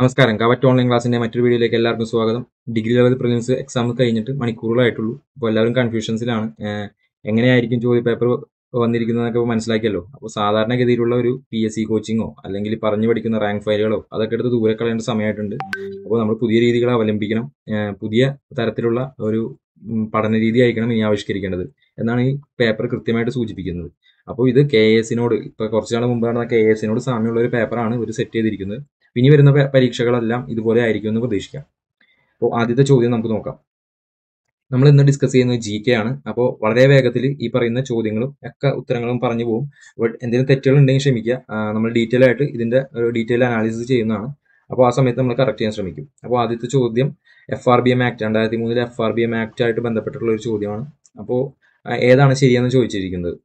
നമസ്കാരം covet online ക്ലാസ്സിന്റെ മറ്റൊരു വീഡിയോയിലേക്ക് എല്ലാവർക്കും സ്വാഗതം ഡിഗ്രി ലെവൽ പ്രിലിംസ് എക്സാം കഴിഞ്ഞിട്ട് മണിക്കൂറുകളായിട്ടുള്ളൂ അപ്പോൾ എല്ലാവരും കൺഫ്യൂഷൻസിലാണ് എങ്ങനെയായിരിക്കും ചോദ്യ പേപ്പർ വന്നിരിക്കുന്നതൊക്കെ മനസ്സിലാക്കിയല്ലോ അപ്പോൾ സാധാരണഗതിയിലുള്ള ഒരു പി എസ് സി കോച്ചിങ്ങോ അല്ലെങ്കിൽ പറഞ്ഞു പഠിക്കുന്ന റാങ്ക് ഫയലുകളോ അതൊക്കെ എടുത്ത് ദൂരെ കളയേണ്ട സമയമായിട്ടുണ്ട് അപ്പോൾ നമ്മൾ പുതിയ രീതികൾ അവലംബിക്കണം പുതിയ തരത്തിലുള്ള ഒരു പഠന രീതി ആയിരിക്കണം ഇനി ആവിഷ്കരിക്കേണ്ടത് എന്നാണ് ഈ പേപ്പർ കൃത്യമായിട്ട് സൂചിപ്പിക്കുന്നത് അപ്പോൾ ഇത് കെ എസിനോട് ഇപ്പോൾ കുറച്ചുനാൾ മുമ്പ് മുമ്പാണ് കെ എസിനോട് സാമ്യമുള്ള ഒരു പേപ്പറാണ് ഇവർ സെറ്റ് ചെയ്തിരിക്കുന്നത് ഇനി വരുന്ന പരീക്ഷകളെല്ലാം ഇതുപോലെ ആയിരിക്കും എന്ന് പ്രതീക്ഷിക്കാം അപ്പോൾ ആദ്യത്തെ ചോദ്യം നമുക്ക് നോക്കാം നമ്മൾ ഇന്ന് ഡിസ്കസ് ചെയ്യുന്നത് ജി കെ ആണ് അപ്പോൾ വളരെ വേഗത്തിൽ ഈ പറയുന്ന ചോദ്യങ്ങളും ഒക്കെ ഉത്തരങ്ങളും പറഞ്ഞു പോകും അപ്പോൾ എന്തെങ്കിലും തെറ്റുകൾ ഉണ്ടെങ്കിൽ ക്ഷമിക്കുക നമ്മൾ ഡീറ്റെയിൽ ആയിട്ട് ഇതിൻ്റെ ഡീറ്റെയിൽ അനാലിസിസ് ചെയ്യുന്നതാണ് അപ്പോൾ ആ സമയത്ത് നമ്മൾ കറക്റ്റ് ചെയ്യാൻ ശ്രമിക്കും അപ്പോൾ ആദ്യത്തെ ചോദ്യം F R B M act രണ്ടായിരത്തി മൂന്നിൽ F R B M act ആയിട്ട് ബന്ധപ്പെട്ടുള്ള ഒരു ചോദ്യമാണ് അപ്പോൾ ഏതാണ് ശരിയെന്ന് ചോദിച്ചിരിക്കുന്നത്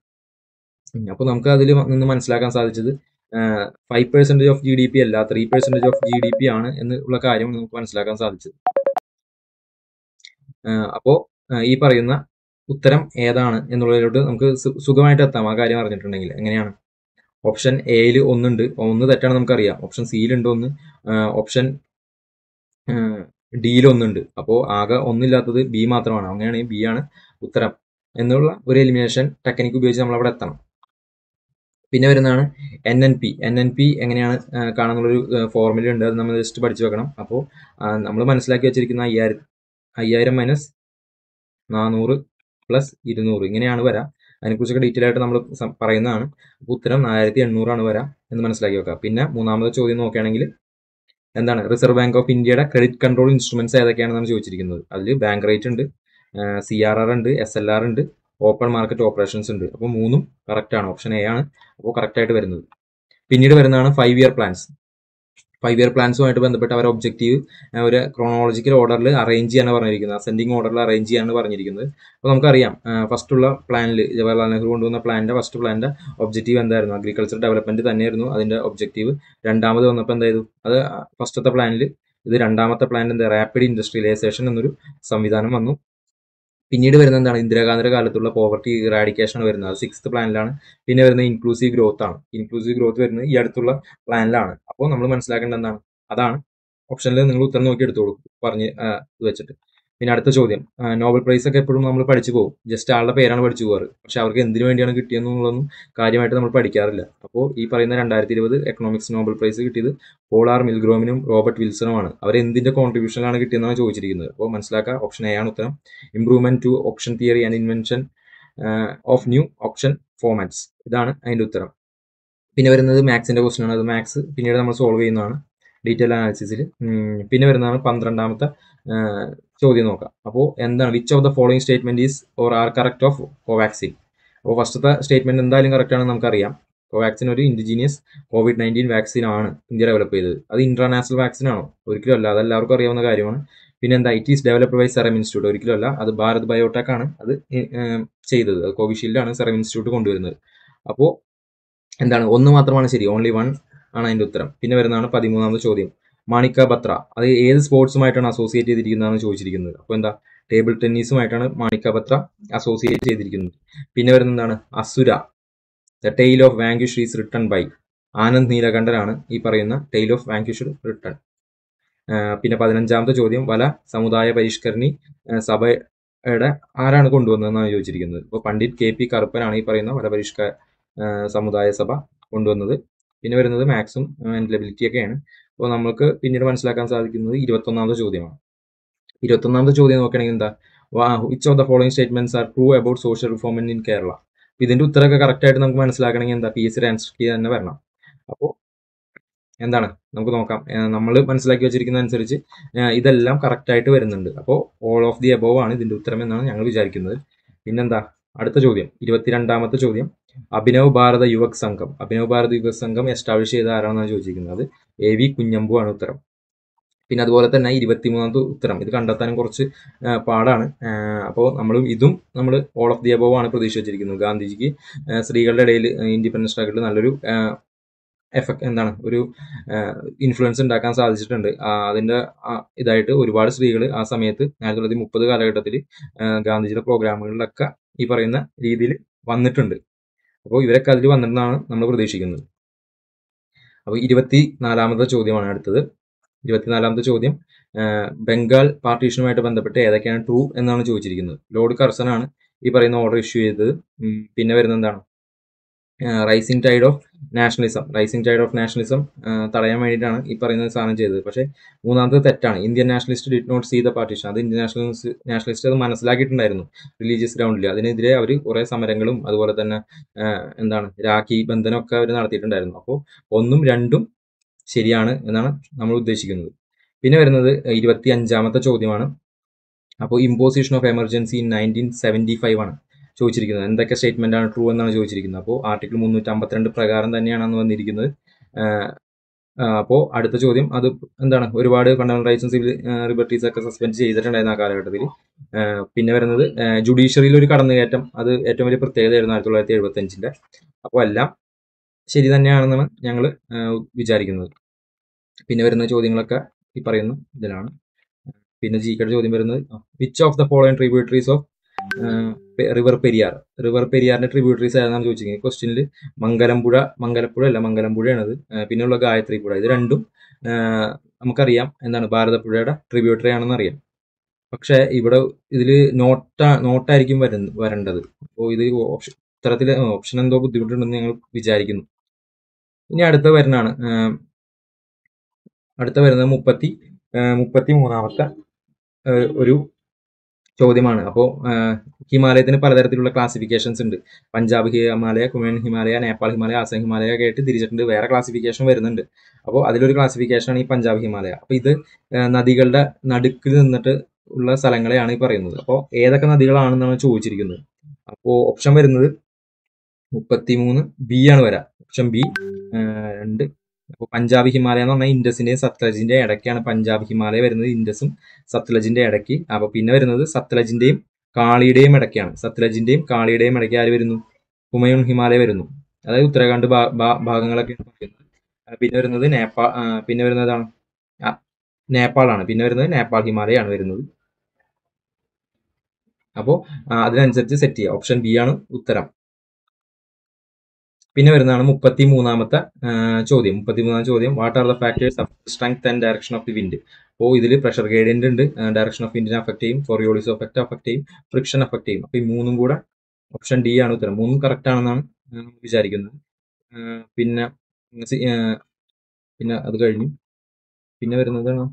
അപ്പോൾ നമുക്ക് അതിൽ നിന്ന് മനസ്സിലാക്കാൻ സാധിച്ചത് five percentage of G D P അല്ല three percentage of G D P ആണ് എന്നുള്ള കാര്യം നമുക്ക് മനസ്സിലാക്കാൻ സാധിച്ചത് അപ്പോൾ ഈ പറയുന്ന ഉത്തരം ഏതാണ് എന്നുള്ളതിലോട്ട് നമുക്ക് സുഖമായിട്ട് എത്താം ആ കാര്യം അറിഞ്ഞിട്ടുണ്ടെങ്കിൽ എങ്ങനെയാണ് ഓപ്ഷൻ എയിൽ ഒന്നുണ്ട് ഒന്ന് തെറ്റാണ് നമുക്കറിയാം ഓപ്ഷൻ സിയിലുണ്ട് ഒന്ന് ഓപ്ഷൻ ഡിയിൽ ഒന്നുണ്ട് അപ്പോൾ ആകെ ഒന്നില്ലാത്തത് ബി മാത്രമാണ് അങ്ങനെയാണെങ്കിൽ ബി ആണ് ഉത്തരം എന്നുള്ള ഒരു എലിമിനേഷൻ ടെക്നിക്ക് ഉപയോഗിച്ച് നമ്മൾ എത്തണം പിന്നെ വരുന്നതാണ് N N P N N P എങ്ങനെയാണ് കാണാന്നുള്ളൊരു ഫോർമുല ഉണ്ട് അത് നമ്മൾ ജസ്റ്റ് പഠിച്ചു വെക്കണം അപ്പോൾ നമ്മൾ മനസ്സിലാക്കി വെച്ചിരിക്കുന്ന അയ്യായിരം അയ്യായിരം മൈനസ് നാനൂറ് പ്ലസ് ഇരുന്നൂറ് ഇങ്ങനെയാണ് വരാം അതിനെക്കുറിച്ചൊക്കെ ഡീറ്റെയിൽ ആയിട്ട് നമ്മൾ പറയുന്നതാണ് അപ്പോൾ ഉത്തരം നാലായിരത്തി എണ്ണൂറാണ് വരാം എന്ന് മനസ്സിലാക്കി വെക്കുക പിന്നെ മൂന്നാമത്തെ ചോദ്യം നോക്കുകയാണെങ്കിൽ എന്താണ് റിസർവ് ബാങ്ക് ഓഫ് ഇന്ത്യയുടെ ക്രെഡിറ്റ് കൺട്രോൾ ഇൻസ്ട്രുമെന്റ്സ് ഏതൊക്കെയാണ് നമ്മൾ ചോദിച്ചിരിക്കുന്നത് അതിൽ ബാങ്ക് റേറ്റ് ഉണ്ട് സി ആർ ആർ ഉണ്ട് എസ് എൽ ആർ ഉണ്ട് ഓപ്പൺ മാർക്കറ്റ് ഓപ്പറേഷൻസ് ഉണ്ട് അപ്പോൾ മൂന്നും കറക്റ്റ് ആണ് ഓപ്ഷൻ എ ആണ് അപ്പോൾ കറക്റ്റ് ആയിട്ട് വരുന്നത് പിന്നീട് വരുന്നതാണ് five year plans five year പ്ലാൻസുമായിട്ട് ബന്ധപ്പെട്ട് അവരുടെ ഒബ്ജക്റ്റീവ് ഒരു ക്രോണോളജിക്കൽ ഓർഡറിൽ അറേഞ്ച് ചെയ്യാനാണ് പറഞ്ഞിരിക്കുന്നത് അസെൻഡിങ് ഓർഡറിൽ അറേഞ്ച് ചെയ്യാനാണ് പറഞ്ഞിരിക്കുന്നത് അപ്പോൾ നമുക്കറിയാം ഫസ്റ്റുള്ള പ്ലാനിൽ ജവഹർലാൽ നെഹ്റു കൊണ്ടുവന്ന പ്ലാനിൻ്റെ ഫസ്റ്റ് പ്ലാനിൻ്റെ ഒബ്ജക്റ്റീവ് എന്തായിരുന്നു അഗ്രികൾച്ചർ ഡെവലപ്മെൻറ്റ് തന്നെയായിരുന്നു അതിൻ്റെ ഒബ്ജക്റ്റീവ് രണ്ടാമത് വന്നപ്പോൾ എന്തായിരുന്നു അത് ഫസ്റ്റത്തെ പ്ലാനിൽ ഇത് രണ്ടാമത്തെ പ്ലാനിൽ എന്താ റാപ്പിഡ് ഇൻഡസ്ട്രിയലൈസേഷൻ എന്നൊരു സംവിധാനം വന്നു പിന്നീട് വരുന്ന എന്താണ് ഇന്ദിരാഗാന്ധിയുടെ കാലത്തുള്ള പോവർട്ടി ഇറാഡിക്കേഷൻ ആണ് വരുന്നത് അത് സിക്സ്ത് പ്ലാനിലാണ് പിന്നെ വരുന്നത് ഇൻക്ലൂസീവ് ഗ്രോത്ത് ആണ് ഇൻക്ലൂസീവ് ഗ്രോത്ത് വരുന്നത് ഈ അടുത്തുള്ള പ്ലാനിലാണ് അപ്പോൾ നമ്മൾ മനസ്സിലാക്കേണ്ട എന്താണ് അതാണ് ഓപ്ഷനിൽ നിങ്ങൾ ഉത്തരം നോക്കി എടുത്തോളൂ പറഞ്ഞ് വെച്ചിട്ട് പിന്നെ അടുത്ത ചോദ്യം നോബൽ പ്രൈസ് ഒക്കെ എപ്പോഴും നമ്മൾ പഠിച്ചു പോകും ജസ്റ്റ് ആളുടെ പേരാണ് പഠിച്ചു പോകാറ് പക്ഷെ അവർക്ക് എന്തിനു വേണ്ടിയാണ് കിട്ടിയെന്നുള്ളതൊന്നും കാര്യമായിട്ട് നമ്മൾ പഠിക്കാറില്ല അപ്പോൾ ഈ പറയുന്ന രണ്ടായിരത്തി ഇരുപത് എക്കണോമിക്സ് നോബൽ പ്രൈസ് കിട്ടിയത് പോൾ ആർ മിൽഗ്രോമിനും റോബർട്ട് വിൽസണുമാണ് അവർ എന്തിന്റെ കോൺട്രിബ്യൂഷനിലാണ് കിട്ടിയെന്നാണ് ചോദിച്ചിരിക്കുന്നത് അപ്പോൾ മനസ്സിലാക്കുക ഓപ്ഷൻ എ ആണ് ഉത്തരം improvement to option theory and invention of new option formats ഇതാണ് അതിന്റെ ഉത്തരം പിന്നെ വരുന്നത് മാത്സിന്റെ ക്വസ്റ്റൻ ആണ് അത് മാത്സ് പിന്നീട് നമ്മൾ സോൾവ് ചെയ്യുന്നതാണ് ഡീറ്റെയിൽ അനാലിസിസിൽ പിന്നെ വരുന്നതാണ് പന്ത്രണ്ടാമത്തെ ചോദ്യം നോക്കാം അപ്പോൾ എന്താണ് which of the following statement is or are correct of Covaxin അപ്പോൾ ഫസ്റ്റത്തെ സ്റ്റേറ്റ്മെന്റ് എന്തായാലും കറക്റ്റ് ആണെന്ന് നമുക്കറിയാം കോവാക്സിൻ ഒരു ഇൻഡിജീനിയസ് കോവിഡ് നയൻറ്റീൻ വാക്സിൻ ആണ് ഇന്ത്യ ഡെവലപ്പ് ചെയ്തത് അത് ഇന്റർനാഷണൽ വാക്സിൻ ആണോ ഒരിക്കലും അല്ല അത് എല്ലാവർക്കും അറിയാവുന്ന കാര്യമാണ് പിന്നെ എന്താ it is developed by Serum Institute ഒരിക്കലും അല്ല അത് ഭാരത് ബയോടെക് ആണ് അത് ചെയ്തത് കോവിഷീൽഡാണ് സെറം ഇൻസ്റ്റിറ്റ്യൂട്ട് കൊണ്ടുവരുന്നത് അപ്പോൾ എന്താണ് ഒന്ന് മാത്രമാണ് ശരി ഓൺലി വൺ ആണ് അതിൻ്റെ ഉത്തരം പിന്നെ വരുന്നതാണ് പതിമൂന്നാമത് ചോദ്യം മാണിക്ക ബത്ര അത് ഏത് സ്പോർട്സുമായിട്ടാണ് അസോസിയേറ്റ് ചെയ്തിരിക്കുന്നതെന്ന് ചോദിച്ചിരിക്കുന്നത് അപ്പോൾ എന്താ ടേബിൾ ടെന്നീസുമായിട്ടാണ് മാണിക്ക ബത്ര അസോസിയേറ്റ് ചെയ്തിരിക്കുന്നത് പിന്നെ വരുന്ന എന്താണ് Asura the tale of vanquished is written by Anand നീലകണ്ഠനാണ് ഈ പറയുന്ന ടെയിൽ ഓഫ് വാങ്ക്യുഷ് റിട്ടേൺ പിന്നെ പതിനഞ്ചാമത്തെ ചോദ്യം വല സമുദായ പരിഷ്കരണി സഭയുടെ ആരാണ് കൊണ്ടുവന്നതെന്നാണ് ചോദിച്ചിരിക്കുന്നത് ഇപ്പോൾ പണ്ഡിറ്റ് കെ പി കറുപ്പനാണ് ഈ പറയുന്ന വല പരിഷ്കര സമുദായ സഭ കൊണ്ടുവന്നത് പിന്നെ വരുന്നത് മാത്സും ഒക്കെയാണ് അപ്പോൾ നമുക്ക് പിന്നീട് മനസ്സിലാക്കാൻ സാധിക്കുന്നത് ഇരുപത്തൊന്നാമത്തെ ചോദ്യമാണ് ഇരുപത്തൊന്നാമത്തെ ചോദ്യം നോക്കുകയാണെങ്കിൽ എന്താ which of the following statements are true about social reform in Kerala ഇതിന്റെ ഉത്തരമൊക്കെ കറക്റ്റ് ആയിട്ട് നമുക്ക് മനസ്സിലാക്കണമെങ്കിൽ എന്താ P S C answer key തന്നെ വരണം അപ്പോൾ എന്താണ് നമുക്ക് നോക്കാം നമ്മൾ മനസ്സിലാക്കി വെച്ചിരിക്കുന്ന അനുസരിച്ച് ഇതെല്ലാം കറക്റ്റ് ആയിട്ട് വരുന്നുണ്ട് അപ്പോൾ ഓൾ ഓഫ് ദി അബോവ് ആണ് ഇതിന്റെ ഉത്തരം എന്നാണ് ഞങ്ങൾ വിചാരിക്കുന്നത് പിന്നെന്താ അടുത്ത ചോദ്യം ഇരുപത്തിരണ്ടാമത്തെ ചോദ്യം അഭിനവ് ഭാരത യുവക് സംഘം അഭിനവ് ഭാരത യുവക് സംഘം എസ്റ്റാബ്ലിഷ് ചെയ്ത ആരാണെന്നാണ് ചോദിച്ചിരിക്കുന്നത് എ വി കുഞ്ഞമ്പു ആണ് ഉത്തരം പിന്നെ അതുപോലെ തന്നെ ഇരുപത്തിമൂന്നാമത് ഉത്തരം ഇത് കണ്ടെത്താനും കുറച്ച് പാടാണ് അപ്പോൾ നമ്മളും ഇതും നമ്മൾ ഓൾ ഓഫ് ദി അബോവ് ആണ് പ്രതീക്ഷ വെച്ചിരിക്കുന്നത് ഗാന്ധിജിക്ക് സ്ത്രീകളുടെ ഇടയിൽ ഇൻഡിപെൻഡൻസ് സ്ട്രഗിളിൽ നല്ലൊരു എഫക്ട് എന്താണ് ഒരു ഇൻഫ്ലുവൻസ് ഉണ്ടാക്കാൻ സാധിച്ചിട്ടുണ്ട് അതിൻ്റെ ഇതായിട്ട് ഒരുപാട് സ്ത്രീകൾ ആ സമയത്ത് ആയിരത്തി തൊള്ളായിരത്തി മുപ്പത് കാലഘട്ടത്തിൽ ഗാന്ധിജിയുടെ പ്രോഗ്രാമുകളിലൊക്കെ ഈ പറയുന്ന രീതിയിൽ വന്നിട്ടുണ്ട് അപ്പോൾ ഇവരൊക്കെ അതിൽ വന്നിട്ടുണ്ടെന്നാണ് നമ്മൾ പ്രതീക്ഷിക്കുന്നത് അപ്പോൾ ഇരുപത്തി നാലാമത്തെ ചോദ്യമാണ് അടുത്തത് ഇരുപത്തിനാലാമത്തെ ചോദ്യം ബംഗാൾ പാർട്ടീഷനുമായിട്ട് ബന്ധപ്പെട്ട് ഏതൊക്കെയാണ് ട്രൂ എന്നാണ് ചോദിച്ചിരിക്കുന്നത് ലോർഡ് കർസനാണ് ഈ പറയുന്ന ഓർഡർ ഇഷ്യൂ ചെയ്തത് പിന്നെ വരുന്നത് എന്താണ് rising tide of nationalism rising tide of nationalism തടയാൻ വേണ്ടിയിട്ടാണ് ഈ പറയുന്ന സാധനം ചെയ്തത് പക്ഷേ മൂന്നാമത്തെ തെറ്റാണ് Indian nationalist did not see the partition അത് ഇന്ത്യൻ നാഷണലിസ്റ്റ് നാഷണലിസ്റ്റ് അത് മനസ്സിലാക്കിയിട്ടുണ്ടായിരുന്നു റിലീജിയസ് ഗ്രൗണ്ടിൽ അതിനെതിരെ അവർ കുറേ സമരങ്ങളും അതുപോലെ തന്നെ എന്താണ് രാഖി ബന്ധനമൊക്കെ അവർ നടത്തിയിട്ടുണ്ടായിരുന്നു അപ്പോൾ ഒന്നും രണ്ടും ശരിയാണ് എന്നാണ് നമ്മൾ ഉദ്ദേശിക്കുന്നത് പിന്നെ വരുന്നത് ഇരുപത്തി അഞ്ചാമത്തെ ചോദ്യമാണ് അപ്പോൾ imposition of emergency in nineteen seventy five ആണ് ചോദിച്ചിരിക്കുന്നത് എന്തൊക്കെ ആണ് ട്രൂ എന്നാണ് ചോദിച്ചിരിക്കുന്നത് അപ്പോൾ ആർട്ടിക്കിൾ അമ്പത്തിരണ്ട് പ്രകാരം തന്നെയാണ് വന്നിരിക്കുന്നത് അപ്പോൾ അടുത്ത ചോദ്യം അത് എന്താണ് ഒരുപാട് ഫണ്ടമെന്റൽ റൈറ്റ്സും സിവിൽ ലിബർട്ടീസ് ഒക്കെ സസ്പെൻഡ് ചെയ്തിട്ടുണ്ടായിരുന്ന ആ കാലഘട്ടത്തിൽ പിന്നെ വരുന്നത് ജുഡീഷ്യറിയിൽ ഒരു കടന്നുകയറ്റം അത് ഏറ്റവും വലിയ പ്രത്യേകതയായിരുന്നു ആയിരത്തി തൊള്ളായിരത്തി എഴുപത്തി അഞ്ചിൻ്റെ അപ്പോൾ എല്ലാം ശരി തന്നെയാണെന്നാണ് ഞങ്ങൾ വിചാരിക്കുന്നത് പിന്നെ വരുന്ന ചോദ്യങ്ങളൊക്കെ ഈ പറയുന്നു ഇതിലാണ് പിന്നെ ജി ചോദ്യം വരുന്നത് which of the following tributaries of river Periyar river പെരിയാറിന്റെ ട്രിബ്യൂട്ടറീസ് ആയിരുന്നു ചോദിച്ചിരിക്കുന്നത് ക്വസ്റ്റ്യനിൽ മംഗലംപുഴ മംഗലപ്പുഴ അല്ല മംഗലംപുഴയാണത് പിന്നെയുള്ള ഗായത്രി പുഴ ഇത് രണ്ടും നമുക്കറിയാം എന്താണ് ഭാരതപ്പുഴയുടെ ട്രിബ്യൂട്ടറി ആണെന്ന് അറിയാം പക്ഷേ ഇവിടെ ഇതിൽ നോട്ട നോട്ടായിരിക്കും വരുന്ന വരേണ്ടത് അപ്പോൾ ഇത് ഓപ്ഷൻ ഇത്തരത്തിൽ ഓപ്ഷൻ എന്തോ ബുദ്ധിമുട്ടുണ്ടെന്ന് ഞങ്ങൾ വിചാരിക്കുന്നു ഇനി അടുത്ത വരുന്നതാണ് അടുത്ത വരുന്നത് മുപ്പത്തി മുപ്പത്തി മൂന്നാമത്തെ ഒരു ചോദ്യമാണ് അപ്പോൾ ഹിമാലയത്തിന് പലതരത്തിലുള്ള ക്ലാസിഫിക്കേഷൻസ് ഉണ്ട് പഞ്ചാബ് ഹിമാലയ കുമൻ ഹിമാലയ നേപ്പാൾ ഹിമാലയ ആസാം ഹിമാലയ ഒക്കെ ആയിട്ട് തിരിച്ചിട്ടുണ്ട് വേറെ ക്ലാസിഫിക്കേഷൻ വരുന്നുണ്ട് അപ്പോൾ അതിലൊരു ക്ലാസിഫിക്കേഷനാണ് ഈ പഞ്ചാബ് ഹിമാലയ അപ്പോൾ ഇത് നദികളുടെ നടുക്കിൽ നിന്നിട്ട് ഉള്ള സ്ഥലങ്ങളെയാണ് ഈ പറയുന്നത് അപ്പോൾ ഏതൊക്കെ നദികളാണെന്നാണ് ചോദിച്ചിരിക്കുന്നത് അപ്പോൾ ഓപ്ഷൻ വരുന്നത് മുപ്പത്തി മൂന്ന് ബി ആണ് വരാം ഓപ്ഷൻ ബി രണ്ട് അപ്പോൾ പഞ്ചാബ് ഹിമാലയ എന്ന് പറഞ്ഞാൽ ഇൻഡസിൻ്റെയും സത്ലജിൻ്റെയും ഇടയ്ക്കാണ് പഞ്ചാബ് ഹിമാലയ വരുന്നത് ഇൻഡസും സത്ലജിൻ്റെ ഇടയ്ക്ക് അപ്പോൾ പിന്നെ വരുന്നത് സത്ലജിൻ്റെയും കാളിയുടെയും ഇടയ്ക്കാണ് സത്ലജിൻ്റെയും കാളിയുടെയും ഇടയ്ക്ക് ആര് വരുന്നു ഹുമയൂൺ ഹിമാലയ വരുന്നു അതായത് ഉത്തരാഖണ്ഡ് ഭാഗങ്ങളൊക്കെയാണ് പറയുന്നത് പിന്നെ വരുന്നത് നേപ്പാ പിന്നെ വരുന്നതാണ് നേപ്പാളാണ് പിന്നെ വരുന്നത് നേപ്പാൾ ഹിമാലയാണ് വരുന്നത് അപ്പോൾ അതിനനുസരിച്ച് സെറ്റ് ചെയ്യുക ഓപ്ഷൻ ബി ആണ് ഉത്തരം പിന്നെ വരുന്നതാണ് മുപ്പത്തി മൂന്നാമത്തെ ചോദ്യം മുപ്പത്തി മൂന്നാം ചോദ്യം what are the factors of strength and direction of the wind അപ്പോൾ ഇതിൽ പ്രഷർ ഗേഡിയൻ്റ് ഉണ്ട് ഡയറക്ഷൻ ഓഫ് വിൻഡിനെ അഫക്റ്റ് ചെയ്യും ഫൊറിയോളിസ് എഫക്റ്റ് അഫക്റ്റ് ചെയ്യും ഫ്രിക്ഷൻ അഫക്ട് ചെയ്യും അപ്പോൾ ഈ മൂന്നും കൂടെ ഓപ്ഷൻ ഡി ആണ് ഉത്തരം മൂന്നും കറക്റ്റ് ആണെന്നാണ് വിചാരിക്കുന്നത് പിന്നെ പിന്നെ അത് കഴിഞ്ഞു പിന്നെ വരുന്നതാണ്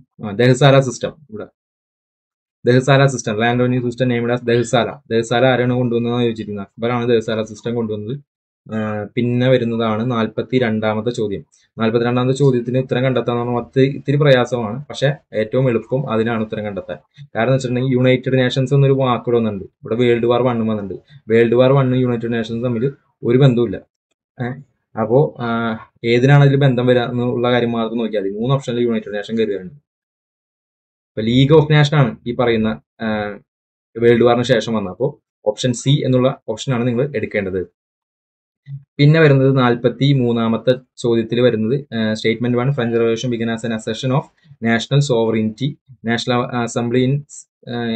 ദഹസാല സിസ്റ്റം ഇവിടെ ദഹസാല സിസ്റ്റം ലാൻഡോണി system named as Dahsala Dahsala ആരാണ് കൊണ്ടുവന്നതെന്ന് ചോദിച്ചിരുന്നത് അക്ബറാണ് ദഹസാല സിസ്റ്റം കൊണ്ടുവന്നത് പിന്നെ വരുന്നതാണ് നാൽപ്പത്തി രണ്ടാമത്തെ ചോദ്യം നാൽപ്പത്തി രണ്ടാമത്തെ ചോദ്യത്തിന് ഉത്തരം കണ്ടെത്താൻ നമ്മൾ ഇത്തിരി പ്രയാസമാണ് പക്ഷെ ഏറ്റവും എളുപ്പം അതിനാണ് ഉത്തരം കണ്ടെത്താൻ കാരണം എന്ന് വെച്ചിട്ടുണ്ടെങ്കിൽ യുണൈറ്റഡ് നേഷൻസ് എന്നൊരു വാക്ക് വന്നിട്ടുണ്ട് ഇവിടെ വേൾഡ് വാർ വണ്ണും വന്നിട്ടുണ്ട് വേൾഡ് വാർ വണ്ണും യുണൈറ്റഡ് നേഷൻസ് തമ്മിൽ ഒരു ബന്ധമില്ല അപ്പോൾ ഏതിനാണ് അതിൽ ബന്ധം വരിക എന്നുള്ള കാര്യം മാത്രം നോക്കിയാൽ മതി മൂന്ന് ഓപ്ഷനിൽ യുണൈറ്റഡ് നേഷൻ കയറുകയാണ് ഇപ്പൊ ലീഗ് ഓഫ് നേഷൻ ആണ് ഈ പറയുന്ന വേൾഡ് വാറിന് ശേഷം വന്ന അപ്പോൾ ഓപ്ഷൻ സി എന്നുള്ള ഓപ്ഷനാണ് നിങ്ങൾ എടുക്കേണ്ടത് പിന്നെ വരുന്നത് നാൽപ്പത്തി മൂന്നാമത്തെ ചോദ്യത്തിൽ വരുന്നത് statement one French revolution begin as an assertion of national sovereignty national assembly in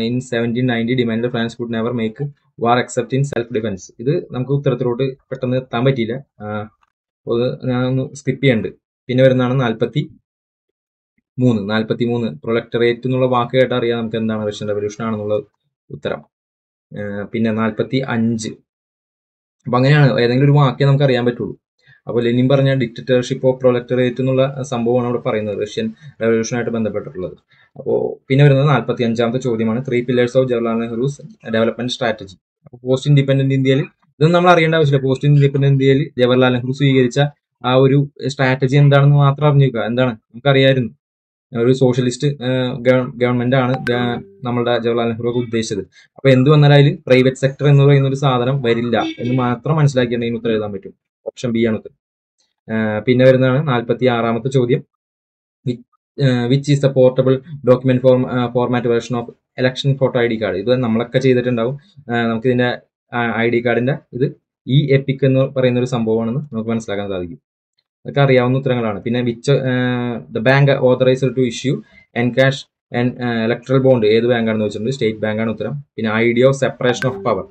in seventeen ninety demand France could never make war except in self defence ഇത് നമുക്ക് ഉത്തരത്തിലോട്ട് പെട്ടെന്ന് എത്താൻ പറ്റിയില്ല ഞാൻ ഒന്ന് സ്കിപ്പ് ചെയ്യുന്നുണ്ട് പിന്നെ വരുന്നതാണ് നാൽപ്പത്തി മൂന്ന് നാൽപ്പത്തി മൂന്ന് പ്രൊലക്ടറേറ്റ് എന്നുള്ള വാക്ക് കേട്ടാൽ അറിയാം നമുക്ക് എന്താണ് റഷ്യൻ റവല്യൂഷൻ ആണെന്നുള്ള ഉത്തരം പിന്നെ നാൽപ്പത്തി അഞ്ച് അപ്പോൾ അങ്ങനെയാണ് ഏതെങ്കിലും ഒരു വാക്കേ നമുക്ക് അറിയാൻ പറ്റുള്ളൂ അപ്പോൾ ലെനിൻ പറഞ്ഞ ഡിക്റ്റേറ്റർഷിപ്പ് ഓഫ് പ്രൊലക്ടറേറ്റ് എന്നുള്ള സംഭവമാണ് അവിടെ പറയുന്നത് റഷ്യൻ റവല്യൂഷനായിട്ട് ബന്ധപ്പെട്ടിട്ടുള്ളത് അപ്പോൾ പിന്നെ വരുന്നത് നാൽപ്പത്തി അഞ്ചാമത്തെ ചോദ്യമാണ് three pillars of Jawaharlal Nehru's development strategy അപ്പോൾ പോസ്റ്റ് ഇൻഡിപെൻഡന്റ് ഇന്ത്യയിൽ ഇതൊന്നും നമ്മൾ അറിയേണ്ട ആവശ്യമില്ല പോസ്റ്റ് ഇൻഡിപെൻഡന്റ് ഇന്ത്യയിൽ ജവഹർലാൽ നെഹ്റു സ്വീകരിച്ച ആ ഒരു സ്ട്രാറ്റജി എന്താണെന്ന് മാത്രം അറിഞ്ഞിരിക്കുക എന്താണ് നമുക്കറിയായിരുന്നു ഒരു സോഷ്യലിസ്റ്റ് ഗവൺമെന്റ് ആണ് നമ്മളുടെ ജവഹർലാൽ നെഹ്റു ഒക്കെ ഉദ്ദേശിച്ചത് അപ്പൊ എന്ത് വന്നാലും അതിൽ പ്രൈവറ്റ് സെക്ടർ എന്ന് പറയുന്ന ഒരു സാധനം വരില്ല എന്ന് മാത്രം മനസ്സിലാക്കിയാണ് ഉത്തരം എഴുതാൻ പറ്റും ഓപ്ഷൻ ബി ആണ് ഉത്തരം പിന്നെ വരുന്നതാണ് നാൽപ്പത്തി ആറാമത്തെ ചോദ്യം which is the portable document for format version of election photo I D card ഇത് നമ്മളൊക്കെ ചെയ്തിട്ടുണ്ടാവും നമുക്ക് ഇതിന്റെ ഐ ഡി കാർഡിന്റെ ഇത് ഇ എപ്പിക് എന്ന് പറയുന്ന ഒരു സംഭവമാണെന്ന് നമുക്ക് മനസ്സിലാക്കാൻ സാധിക്കും അതൊക്കെ അറിയാവുന്ന ഉത്തരങ്ങളാണ് പിന്നെ which the bank authorised to issue encash and electoral bond ഏത് ബാങ്കാണെന്ന് വെച്ചിട്ടുണ്ട് സ്റ്റേറ്റ് ബാങ്കാണ് ഉത്തരം പിന്നെ idea of separation of power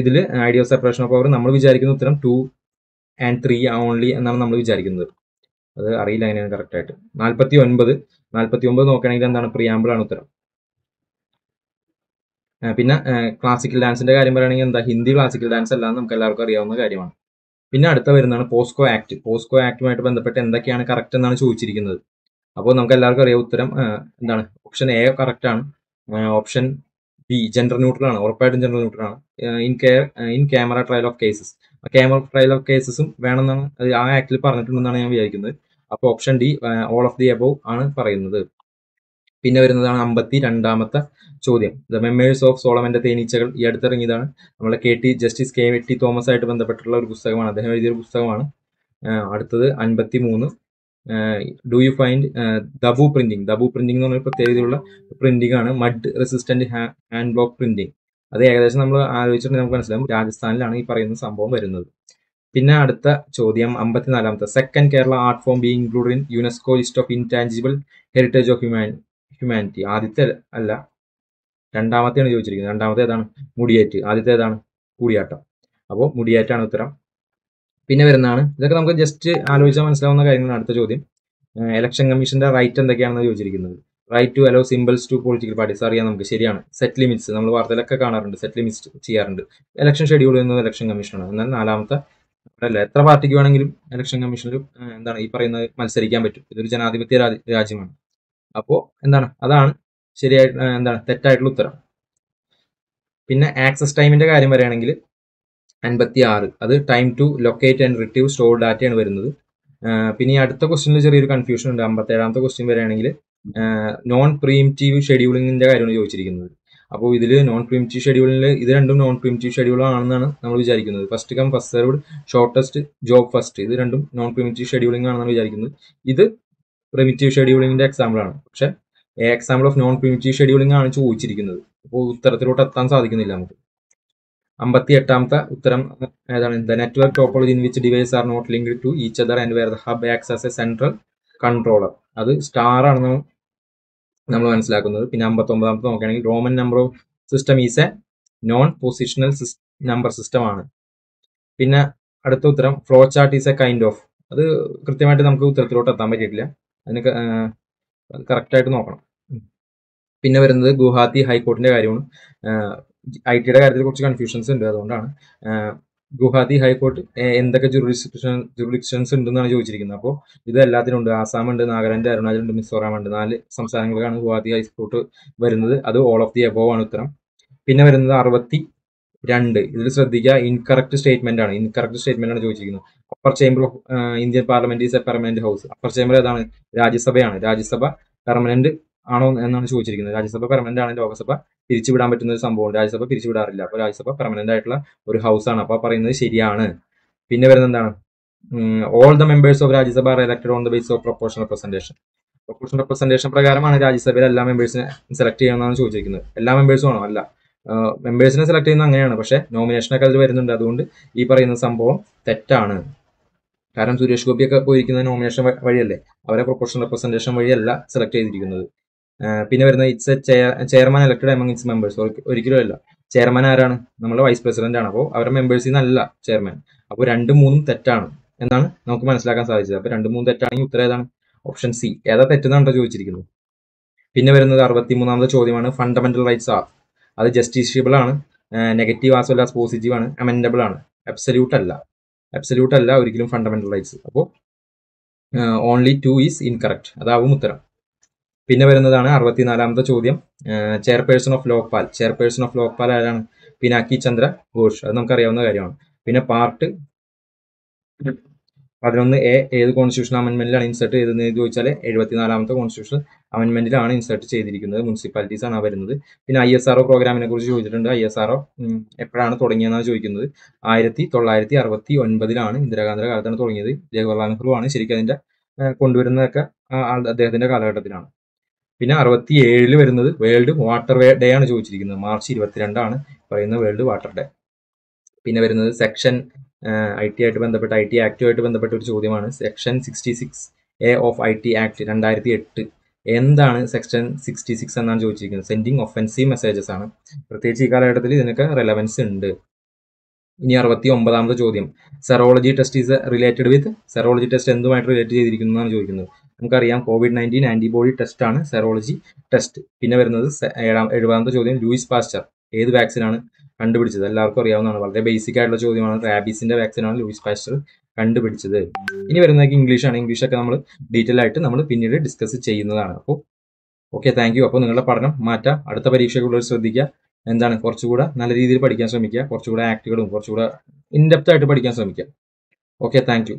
ഇതിൽ idea of separation of power നമ്മൾ വിചാരിക്കുന്ന ഉത്തരം ടു ആൻഡ് ത്രീ ഓൺലി എന്നാണ് നമ്മൾ വിചാരിക്കുന്നത് അത് അറിയില്ല അങ്ങനെയാണ് കറക്റ്റ് ആയിട്ട് നാൽപ്പത്തി ഒൻപത് നാൽപ്പത്തി ഒമ്പത് നോക്കുകയാണെങ്കിൽ എന്താണ് പ്രിയാമ്പിളാണ് ഉത്തരം പിന്നെ ക്ലാസിക്കൽ ഡാൻസിന്റെ കാര്യം പറയുകയാണെങ്കിൽ എന്താ ഹിന്ദി ക്ലാസിക്കൽ ഡാൻസ് അല്ലാന്ന് നമുക്ക് എല്ലാവർക്കും അറിയാവുന്ന കാര്യമാണ് പിന്നെ അടുത്ത വരുന്നതാണ് പോസ്കോ ആക്ട് പോസ്കോ ആക്ടുമായിട്ട് ബന്ധപ്പെട്ട് എന്തൊക്കെയാണ് കറക്റ്റ് എന്നാണ് ചോദിച്ചിരിക്കുന്നത് അപ്പോൾ നമുക്ക് എല്ലാവർക്കും അറിയാം ഉത്തരം എന്താണ് ഓപ്ഷൻ എ കറക്റ്റ് ആണ് ഓപ്ഷൻ ബി ജെൻഡർ ന്യൂട്രൽ ആണ് ഉറപ്പായിട്ടും ജെൻഡർ ന്യൂട്രൽ ആണ് in care in camera trial of cases camera trial of കേസസും വേണമെന്നാണ് ആ ആക്ടിൽ പറഞ്ഞിട്ടുണ്ടെന്നാണ് ഞാൻ വിചാരിക്കുന്നത് അപ്പോൾ option D all of the above ആണ് പറയുന്നത് പിന്നെ വരുന്നതാണ് അമ്പത്തി രണ്ടാമത്തെ ചോദ്യം ദ മെമ്മേഴ്സ് ഓഫ് സോളമന്റെ തേനീച്ചകൾ ഈ അടുത്തിറങ്ങിയതാണ് നമ്മളെ K T justice K T Thomas ആയിട്ട് ബന്ധപ്പെട്ടുള്ള ഒരു പുസ്തകമാണ് അദ്ദേഹം എഴുതിയൊരു പുസ്തകമാണ് അടുത്തത് അൻപത്തി മൂന്ന് do you find Dabu printing Dabu printing എന്ന് പറഞ്ഞ പ്രത്യേകതയുള്ള പ്രിന്റിംഗ് ആണ് mud resistant hand block printing അത് ഏകദേശം നമ്മൾ ആലോചിച്ചിട്ടുണ്ടെങ്കിൽ നമുക്ക് മനസ്സിലാവും രാജസ്ഥാനിലാണ് ഈ പറയുന്ന സംഭവം വരുന്നത് പിന്നെ അടുത്ത ചോദ്യം അമ്പത്തിനാലാമത്തെ second Kerala art form be include in UNESCO list of intangible heritage of human humanity ആദ്യത്തെ അല്ല രണ്ടാമത്തെയാണ് ചോദിച്ചിരിക്കുന്നത് രണ്ടാമത്തെ ഏതാണ് മുടിയേറ്റ് ആദ്യത്തെ ഏതാണ് കൂടിയാട്ടം അപ്പോൾ മുടിയേറ്റാണ് ഉത്തരം പിന്നെ വരുന്നതാണ് ഇതൊക്കെ നമുക്ക് ജസ്റ്റ് ആലോചിച്ചാൽ മനസ്സിലാവുന്ന കാര്യങ്ങളാണ് അടുത്ത ചോദ്യം ഇലക്ഷൻ കമ്മീഷന്റെ റൈറ്റ് എന്തൊക്കെയാണെന്ന് ചോദിച്ചിരിക്കുന്നത് right to allot symbols to political parties അറിയാം നമുക്ക് ശരിയാണ് സെറ്റ് ലിമിറ്റ്സ് നമ്മൾ വാർത്തയിലൊക്കെ കാണാറുണ്ട് സെറ്റ് ലിമിറ്റ്സ് ചെയ്യാറുണ്ട് ഇലക്ഷൻ ഷെഡ്യൂൾ ചെയ്യുന്നത് ഇലക്ഷൻ കമ്മീഷനാണ് എന്നാൽ നാലാമത്തെ അല്ല എത്ര പാർട്ടിക്ക് വേണമെങ്കിലും ഇലക്ഷൻ കമ്മീഷനിൽ എന്താണ് ഈ പറയുന്നത് മത്സരിക്കാൻ പറ്റും ഇതൊരു ജനാധിപത്യ രാജ്യമാണ് അപ്പോൾ എന്താണ് അതാണ് ശരിയായിട്ട് എന്താണ് തെറ്റായിട്ടുള്ള ഉത്തരം പിന്നെ ആക്സസ് ടൈമിന്റെ കാര്യം പറയുകയാണെങ്കിൽ അൻപത്തി ആറ് അത് time to locate and retrieve store ഡാറ്റയാണ് വരുന്നത് പിന്നെ ഈ അടുത്ത ക്വസ്റ്റിനിൽ ചെറിയൊരു കൺഫ്യൂഷൻ ഉണ്ട് അമ്പത്തേഴാമത്തെ ക്വസ്റ്റ്യൻ വരികയാണെങ്കിൽ നോൺ പ്രീംറ്റീവ് ഷെഡ്യൂളിങ്ങിന്റെ കാര്യമാണ് ചോദിച്ചിരിക്കുന്നത് അപ്പോൾ ഇതിൽ നോൺ പ്രീംറ്റീവ് ഷെഡ്യൂളിൽ ഇത് രണ്ടും നോൺ പ്രീംറ്റീവ് ഷെഡ്യൂൾ ആണെന്നാണ് നമ്മൾ വിചാരിക്കുന്നത് first come first served shortest job first ഇത് രണ്ടും നോൺ പ്രീംറ്റീവ് ഷെഡ്യൂളിംഗ് ആണെന്നാണ് വിചാരിക്കുന്നത് ഇത് പ്രിമിറ്റീവ് ഷെഡ്യൂളിങ്ങിന്റെ എക്സാമ്പിൾ ആണ് പക്ഷേ example of non preemptive scheduling ആണ് ചോദിച്ചിരിക്കുന്നത് അപ്പോൾ ഉത്തരത്തിലോട്ട് എത്താൻ സാധിക്കുന്നില്ല നമുക്ക് അമ്പത്തി എട്ടാമത്തെ ഉത്തരം ഏതാണ് the network topology in which device are not linked to each other and where the hub acts as a central controller അത് സ്റ്റാർ ആണെന്ന് നമ്മൾ മനസ്സിലാക്കുന്നത് പിന്നെ അമ്പത്തൊമ്പതാമത്തെ നോക്കുകയാണെങ്കിൽ Roman number of system is a non positional number system ആണ് പിന്നെ അടുത്ത ഉത്തരം flow chart is a kind of അത് കൃത്യമായിട്ട് നമുക്ക് ഉത്തരത്തിലോട്ട് എത്താൻ പറ്റിയിട്ടില്ല അതിന് കറക്റ്റായിട്ട് നോക്കണം പിന്നെ വരുന്നത് ഗുവാഹത്തി ഹൈക്കോർട്ടിന്റെ കാര്യമാണ് ഐ ടിയുടെ കാര്യത്തിൽ കുറച്ച് കൺഫ്യൂഷൻസ് ഉണ്ട് അതുകൊണ്ടാണ് ഗുവാഹത്തി ഹൈക്കോർട്ട് എന്തൊക്കെ ജുറിസ്ഡിക്ഷൻ ജുറിസ്ഡിക്ഷൻസ് ഉണ്ടെന്നാണ് ചോദിച്ചിരിക്കുന്നത് അപ്പോൾ ഇത് എല്ലാത്തിനും ഉണ്ട് ആസാം ഉണ്ട് നാഗാലാൻഡ് അരുണാചൽ ഉണ്ട് മിസോറാം ഉണ്ട് നാല് സംസ്ഥാനങ്ങൾക്കാണ് ഗുവാഹത്തി ഹൈക്കോർട്ട് വരുന്നത് അത് ഓൾ ഓഫ് ദി അബോവ് ആണ് ഉത്തരം പിന്നെ വരുന്നത് അറുപത്തി രണ്ട് ഇതിൽ ശ്രദ്ധിക്കുക ഇൻകറക്റ്റ് സ്റ്റേറ്റ്മെന്റ് ആണ് ഇൻകറക്റ്റ് സ്റ്റേറ്റ്മെന്റ് ആണ് ചോദിച്ചിരിക്കുന്നത് upper chamber of Indian parliament is a permanent house upper chamber ഏതാണ് രാജ്യസഭയാണ് രാജ്യസഭ പെർമനന്റ് ആണോ എന്നാണ് ചോദിച്ചിരിക്കുന്നത് രാജ്യസഭ പെർമനന്റ് ആണ് ലോകസഭ പിരിച്ചുവിടാൻ പറ്റുന്ന ഒരു സംഭവം രാജ്യസഭ പിരിച്ചുവിടാറില്ല അപ്പോൾ രാജ്യസഭ പെർമനന്റ് ആയിട്ടുള്ള ഒരു ഹൗസ് ആണ് അപ്പോൾ പറയുന്നത് ശരിയാണ് പിന്നെ വരുന്നത് എന്താണ് all the members of Rajya Sabha are elected on the base of proportion representation proportion representation പ്രകാരമാണ് രാജ്യസഭയിലെ എല്ലാ മെമ്പേഴ്സിനെ സെലക്ട് ചെയ്യണമെന്നാണ് ചോദിച്ചിരിക്കുന്നത് എല്ലാ മെമ്പേഴ്സും ആണോ അല്ല മെമ്പേഴ്സിനെ സെലക്ട് ചെയ്യുന്നത് അങ്ങനെയാണ് പക്ഷേ നോമിനേഷനൊക്കെ അതിൽ വരുന്നുണ്ട് അതുകൊണ്ട് ഈ പറയുന്ന സംഭവം തെറ്റാണ് കാരണം സുരേഷ് ഗോപിയൊക്കെ പോയിരിക്കുന്നത് നോമിനേഷൻ വഴിയല്ലേ അവരെ പ്രൊപ്പോർഷൻ റെപ്രസെന്റേഷൻ വഴിയല്ല സെലക്ട് ചെയ്തിരിക്കുന്നത് പിന്നെ വരുന്നത് it's a chairman elected among its members ഒരിക്കലും അല്ല ചെയർമാൻ ആരാണ് നമ്മുടെ വൈസ് പ്രസിഡന്റ് ആണ് അപ്പോൾ അവരുടെ മെമ്പേഴ്സിൽ നിന്നല്ല ചെയർമാൻ അപ്പോൾ രണ്ടും മൂന്നും തെറ്റാണ് എന്നാണ് നമുക്ക് മനസ്സിലാക്കാൻ സാധിച്ചത് അപ്പോൾ രണ്ടും മൂന്നും തെറ്റാണെങ്കിൽ ഉത്തരം ഏതാണ് ഓപ്ഷൻ സി ഏതാ തെറ്റെന്നാണോ ചോദിച്ചിരിക്കുന്നത് പിന്നെ വരുന്നത് മൂന്നാമത്തെ ചോദ്യമാണ് ഫണ്ടമെന്റൽ റൈറ്റ്സ് ആർ അത് ജസ്റ്റിസിബിൾ ആണ് negative as well as positive ആണ് അമെൻഡബിൾ ആണ് അബ്സല്യൂട്ട് അല്ല അബ്സല്യൂട്ട് അല്ല ഒരിക്കലും ഫണ്ടമെന്റൽ റൈറ്റ്സ് അപ്പോൾ ഓൺലി ടു ഈസ് ഇൻകറക്റ്റ് അതാവും ഉത്തരം പിന്നെ വരുന്നതാണ് അറുപത്തിനാലാമത്തെ ചോദ്യം chairperson of Lokpal chairperson of Lokpal ആരാണ് പിനാക്കി ചന്ദ്ര ഘോഷ് അത് നമുക്കറിയാവുന്ന കാര്യമാണ് പിന്നെ പാർട്ട് പതിനൊന്ന് എ ഏത് കോൺസ്റ്റിറ്റ്യൂഷൻ അമെന്റ്മെന്റിലാണ് ഇൻസർട്ട് ചെയ്തതെന്ന് ചോദിച്ചാൽ എഴുപത്തിനാലാമത്തെ കോൺസ്റ്റിറ്റ്യൂഷൻ അമെന്റ്മെന്റിലാണ് ഇൻസേർട്ട് ചെയ്തിരിക്കുന്നത് മുനിസിപ്പാലിറ്റീസ് ആണ് വരുന്നത് പിന്നെ ഐ എസ് ആർഒ പ്രോഗ്രാമിനെ കുറിച്ച് ചോദിച്ചിട്ടുണ്ട് ഐ എസ് ആർഒ എപ്പോഴാണ് തുടങ്ങിയതെന്നാണ് ചോദിക്കുന്നത് ആയിരത്തി തൊള്ളായിരത്തി അറുപത്തി ഒൻപതിലാണ് ഇന്ദിരാഗാന്ധിയുടെ കാലത്താണ് തുടങ്ങിയത് ജവഹർലാൽ നെഹ്റു ആണ് ശരിക്കും അതിന്റെ കൊണ്ടുവരുന്നതൊക്കെ അദ്ദേഹത്തിന്റെ കാലഘട്ടത്തിലാണ് പിന്നെ അറുപത്തി ഏഴിൽ വരുന്നത് വേൾഡ് വാട്ടർ ഡേ ആണ് ചോദിച്ചിരിക്കുന്നത് മാർച്ച് ഇരുപത്തിരണ്ടാണ് പറയുന്ന വേൾഡ് വാട്ടർ ഡേ പിന്നെ വരുന്നത് സെക്ഷൻ ഐ ടി ആയിട്ട് ബന്ധപ്പെട്ട ഐ ടി ആക്റ്റുമായിട്ട് ബന്ധപ്പെട്ട ഒരു ചോദ്യമാണ് section sixty six a of I T act രണ്ടായിരത്തി എട്ട് എന്താണ് സെക്ഷൻ സിക്സ്റ്റി സിക്സ് എന്നാണ് ചോദിച്ചിരിക്കുന്നത് സെൻഡിങ് ഒഫൻസീവ് മെസ്സേജസ് ആണ് പ്രത്യേകിച്ച് ഈ കാലഘട്ടത്തിൽ ഇതിനൊക്കെ റെലവൻസ് ഉണ്ട് ഇനി അറുപത്തി ഒമ്പതാമത്തെ ചോദ്യം serology test is related with serology test എന്തുമായിട്ട് റിലേറ്റ് ചെയ്തിരിക്കുന്നു എന്നാണ് ചോദിക്കുന്നത് നമുക്കറിയാം കോവിഡ് നയൻറ്റീൻ ആൻറ്റിബോഡി ടെസ്റ്റ് ആണ് സെറോളജി ടെസ്റ്റ് പിന്നെ വരുന്നത് ഏഴാം എഴുപതാമത്തെ ചോദ്യം ലൂയിസ് പാസ്റ്റർ ഏത് വാക്സിനാണ് കണ്ടുപിടിച്ചത് എല്ലാവർക്കും അറിയാവുന്നതാണ് വളരെ ബേസിക് ആയിട്ടുള്ള ചോദ്യമാണ് റാബീസിന്റെ വാക്സിനാണ് ലൂയിസ് പാസ്റ്റർ കണ്ടുപിടിച്ചത് ഇനി വരുന്നതൊക്കെ ഇംഗ്ലീഷാണ് ഇംഗ്ലീഷൊക്കെ നമ്മൾ ഡീറ്റെയിൽ ആയിട്ട് നമ്മൾ പിന്നീട് ഡിസ്കസ് ചെയ്യുന്നതാണ് അപ്പോൾ ഓക്കെ താങ്ക് യു അപ്പോൾ നിങ്ങളുടെ പഠനം മാറ്റാം അടുത്ത പരീക്ഷയ്ക്കുള്ളവർ ശ്രദ്ധിക്കുക എന്താണ് കുറച്ചുകൂടെ നല്ല രീതിയിൽ പഠിക്കാൻ ശ്രമിക്കുക കുറച്ചുകൂടെ ആക്റ്റുകളും കുറച്ചുകൂടെ ഇൻഡെപ്റ്റ് ആയിട്ട് പഠിക്കാൻ ശ്രമിക്കുക ഓക്കെ താങ്ക്